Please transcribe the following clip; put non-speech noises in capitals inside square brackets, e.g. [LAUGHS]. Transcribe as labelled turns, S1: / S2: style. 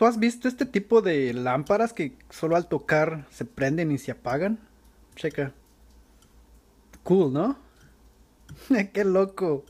S1: ¿Tú has visto este tipo de lámparas que solo al tocar se prenden y se apagan? Checa. Cool, ¿no? [LAUGHS] Qué loco.